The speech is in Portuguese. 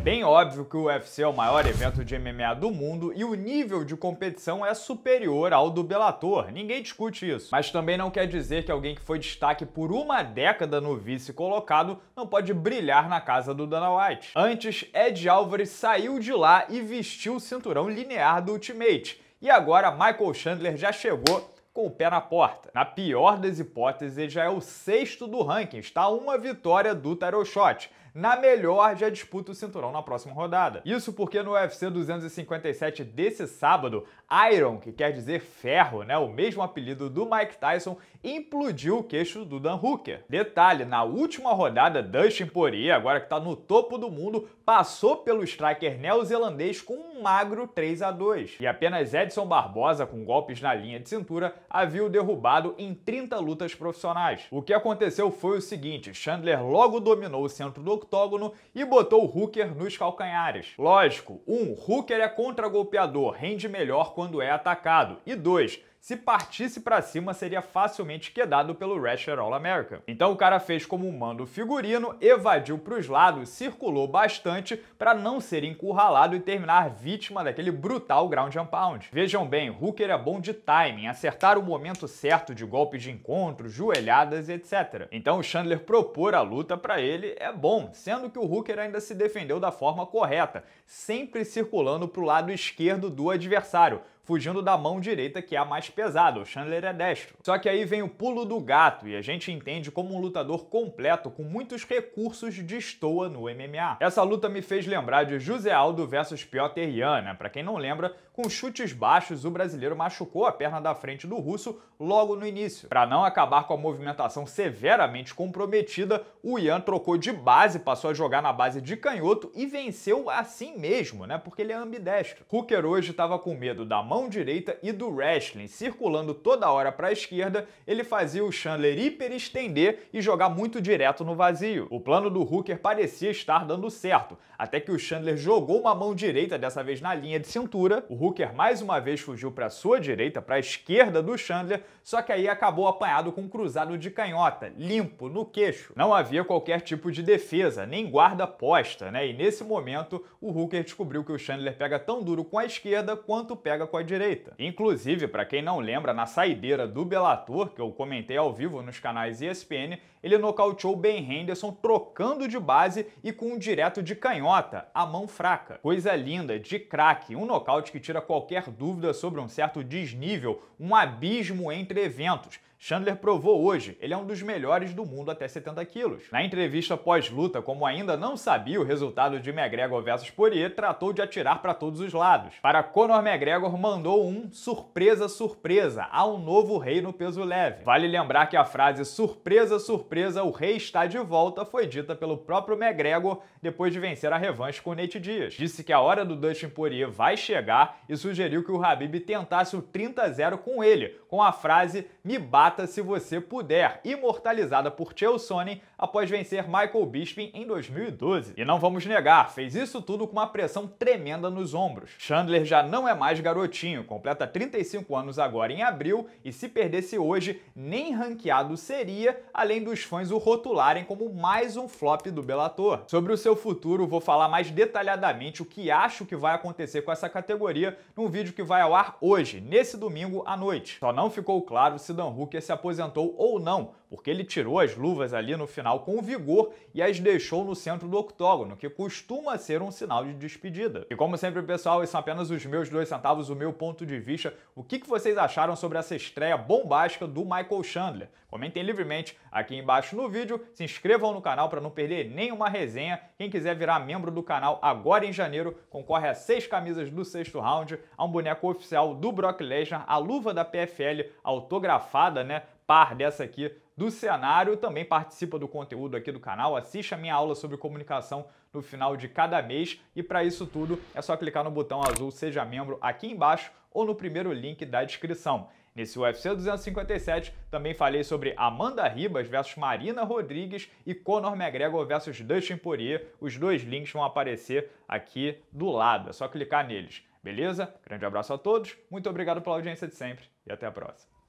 bem óbvio que o UFC é o maior evento de MMA do mundo e o nível de competição é superior ao do Bellator, ninguém discute isso. Mas também não quer dizer que alguém que foi destaque por uma década no vice colocado não pode brilhar na casa do Dana White. Antes, Ed Álvares saiu de lá e vestiu o cinturão linear do Ultimate. E agora Michael Chandler já chegou com o pé na porta. Na pior das hipóteses, ele já é o sexto do ranking, está uma vitória do Tarot Shot na melhor já disputa o cinturão na próxima rodada. Isso porque no UFC 257 desse sábado, Iron, que quer dizer ferro, né, o mesmo apelido do Mike Tyson, implodiu o queixo do Dan Hooker. Detalhe, na última rodada, Dustin Poirier, agora que está no topo do mundo, passou pelo striker neozelandês com um magro 3 a 2 e apenas Edson Barbosa, com golpes na linha de cintura, havia o derrubado em 30 lutas profissionais. O que aconteceu foi o seguinte, Chandler logo dominou o centro do octógono e botou o Hooker nos calcanhares. Lógico, um, Hooker é contra-golpeador, rende melhor quando é atacado. E dois, se partisse para cima, seria facilmente quedado pelo Rasher all America. Então o cara fez como um mando figurino, evadiu para os lados, circulou bastante para não ser encurralado e terminar vítima daquele brutal ground and pound. Vejam bem, Hooker é bom de timing, acertar o momento certo de golpes de encontro, joelhadas, etc. Então o Chandler propor a luta para ele é bom, sendo que o Hooker ainda se defendeu da forma correta, sempre circulando para o lado esquerdo do adversário, fugindo da mão direita, que é a mais pesada. O Chandler é destro. Só que aí vem o pulo do gato e a gente entende como um lutador completo com muitos recursos destoa estoa no MMA. Essa luta me fez lembrar de José Aldo versus Piotr Yan, né? Para quem não lembra, com chutes baixos o brasileiro machucou a perna da frente do russo logo no início. Para não acabar com a movimentação severamente comprometida, o Ian trocou de base, passou a jogar na base de canhoto e venceu assim mesmo, né? Porque ele é ambidestro. Hooker hoje estava com medo da mão direita e do wrestling. Circulando toda hora para a esquerda, ele fazia o Chandler hiperestender e jogar muito direto no vazio. O plano do Hooker parecia estar dando certo, até que o Chandler jogou uma mão direita, dessa vez na linha de cintura. O Hooker mais uma vez fugiu para sua direita, para a esquerda do Chandler, só que aí acabou apanhado com um cruzado de canhota, limpo, no queixo. Não havia qualquer tipo de defesa, nem guarda posta, né? E nesse momento, o Hooker descobriu que o Chandler pega tão duro com a esquerda quanto pega com a a direita. Inclusive, para quem não lembra, na saideira do Bellator, que eu comentei ao vivo nos canais ESPN, ele nocauteou Ben Henderson trocando de base e com um direto de canhota, a mão fraca. Coisa linda, de craque, um nocaute que tira qualquer dúvida sobre um certo desnível, um abismo entre eventos. Chandler provou hoje, ele é um dos melhores do mundo até 70 quilos. Na entrevista pós-luta, como ainda não sabia o resultado de McGregor versus Poirier, tratou de atirar para todos os lados. Para Conor McGregor, mandou um surpresa, surpresa, há um novo rei no peso leve. Vale lembrar que a frase surpresa, surpresa surpresa, o rei está de volta foi dita pelo próprio McGregor depois de vencer a revanche com Nate Diaz. Disse que a hora do Dustin Poirier vai chegar e sugeriu que o Habib tentasse o 30-0 com ele, com a frase me bata se você puder, imortalizada por Chael Sonnen após vencer Michael Bisping em 2012. E não vamos negar, fez isso tudo com uma pressão tremenda nos ombros. Chandler já não é mais garotinho, completa 35 anos agora em abril e se perdesse hoje, nem ranqueado seria, além dos os fãs o rotularem como mais um flop do Bellator. Sobre o seu futuro, vou falar mais detalhadamente o que acho que vai acontecer com essa categoria num vídeo que vai ao ar hoje, nesse domingo à noite. Só não ficou claro se Dan Hooker se aposentou ou não, porque ele tirou as luvas ali no final com vigor e as deixou no centro do octógono, que costuma ser um sinal de despedida. E como sempre, pessoal, esses são apenas os meus dois centavos, o meu ponto de vista. O que vocês acharam sobre essa estreia bombástica do Michael Chandler? Comentem livremente aqui embaixo embaixo no vídeo, se inscrevam no canal para não perder nenhuma resenha. Quem quiser virar membro do canal agora em janeiro, concorre a seis camisas do sexto round, a um boneco oficial do Brock Lesnar, a luva da PFL autografada, né? Par dessa aqui do cenário, também participa do conteúdo aqui do canal, assiste a minha aula sobre comunicação no final de cada mês e para isso tudo é só clicar no botão azul Seja Membro aqui embaixo ou no primeiro link da descrição. Nesse UFC 257 também falei sobre Amanda Ribas versus Marina Rodrigues e Conor McGregor versus Dustin Poirier. Os dois links vão aparecer aqui do lado, é só clicar neles. Beleza? Grande abraço a todos, muito obrigado pela audiência de sempre e até a próxima.